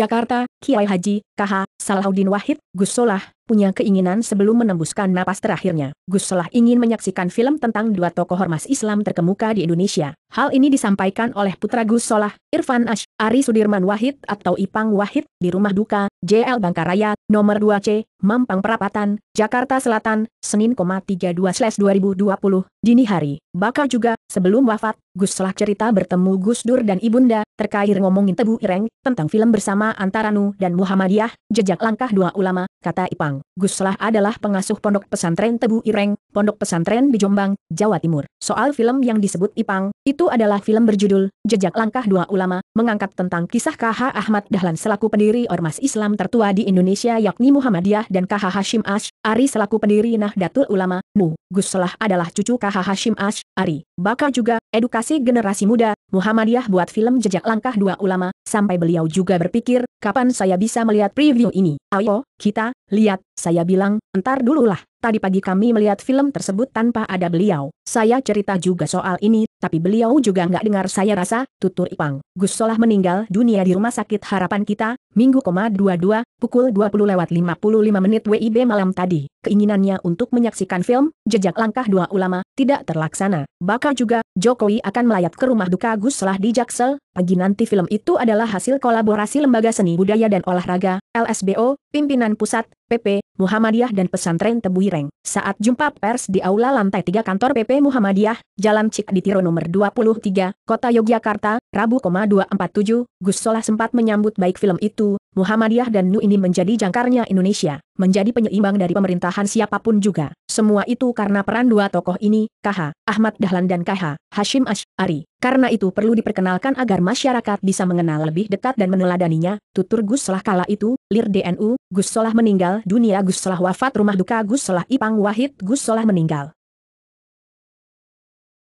Jakarta, Kiai Haji, KH, Salahuddin Wahid, Gus Solah, punya keinginan sebelum menembuskan napas terakhirnya. Gus Solah ingin menyaksikan film tentang dua tokoh ormas Islam terkemuka di Indonesia. Hal ini disampaikan oleh putra Gus Solah, Irfan Ash, Ari Sudirman Wahid atau Ipang Wahid, di Rumah Duka, JL Bangkaraya, nomor 2C, Mampang Perapatan, Jakarta Selatan, Senin, 32-2020, dini hari. Bakal juga, sebelum wafat, Gus telah cerita bertemu Gus Dur dan Ibunda, terkait ngomongin Tebu Ireng, tentang film bersama antara Nu dan Muhammadiyah, jejak langkah dua ulama, kata Ipang. Gus telah adalah pengasuh pondok pesantren Tebu Ireng, pondok pesantren di Jombang, Jawa Timur. Soal film yang disebut Ipang, itu adalah film berjudul, Jejak Langkah Dua Ulama, mengangkat tentang kisah KH Ahmad Dahlan selaku pendiri Ormas Islam tertua di Indonesia yakni Muhammadiyah dan KH Hashim Ash, Ari selaku pendiri Nahdlatul Ulama, Nu. telah adalah cucu KH Hashim Ash, Ari. Bakal juga, edukasi generasi generasi muda, Muhammadiyah buat film jejak langkah dua ulama, sampai beliau juga berpikir, kapan saya bisa melihat preview ini? Ayo, kita, lihat, saya bilang, entar dululah. Tadi pagi kami melihat film tersebut tanpa ada beliau. Saya cerita juga soal ini, tapi beliau juga nggak dengar saya rasa, tutur Ipang. Gus Solah meninggal dunia di Rumah Sakit Harapan Kita, Minggu 22, pukul 20 lewat 55 menit WIB malam tadi. Keinginannya untuk menyaksikan film, Jejak Langkah Dua Ulama, tidak terlaksana. Bakal juga, Jokowi akan melayat ke rumah duka Gus Solah di Jaksel, pagi nanti film itu adalah hasil kolaborasi Lembaga Seni Budaya dan Olahraga, LSBO, Pimpinan Pusat, PP, Muhammadiyah dan Pesantren Tebuireng. Saat jumpa pers di aula lantai 3 kantor PP Muhammadiyah, Jalan Cik Ditiro nomor 23, Kota Yogyakarta, Rabu, 247, Gus Solah sempat menyambut baik film itu, Muhammadiyah dan Nu ini menjadi jangkarnya Indonesia, menjadi penyeimbang dari pemerintahan siapapun juga. Semua itu karena peran dua tokoh ini, KH, Ahmad Dahlan dan KH, Hashim Ash'ari. Karena itu perlu diperkenalkan agar masyarakat bisa mengenal lebih dekat dan meneladaninya, tutur Gus Solah kala itu, Lir DNU, Gus Solah meninggal dunia Gus Solah wafat rumah duka Gus Solah Ipang Wahid Gus Solah meninggal.